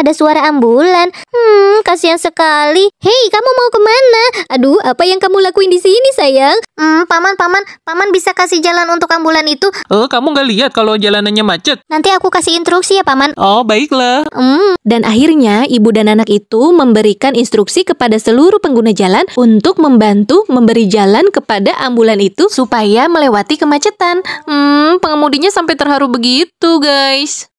Ada suara ambulan. Hmm, kasihan sekali. Hei, kamu mau kemana? Aduh, apa yang kamu lakuin di sini, sayang? Hmm, paman, paman, paman bisa kasih jalan untuk ambulan itu? Oh, kamu nggak lihat kalau jalanannya macet? Nanti aku kasih instruksi ya, paman. Oh, baiklah. Hmm. Dan akhirnya, ibu dan anak itu memberikan instruksi kepada seluruh pengguna jalan untuk membantu memberi jalan kepada ambulan itu supaya melewati kemacetan. Hmm, pengemudinya sampai terharu begitu, guys.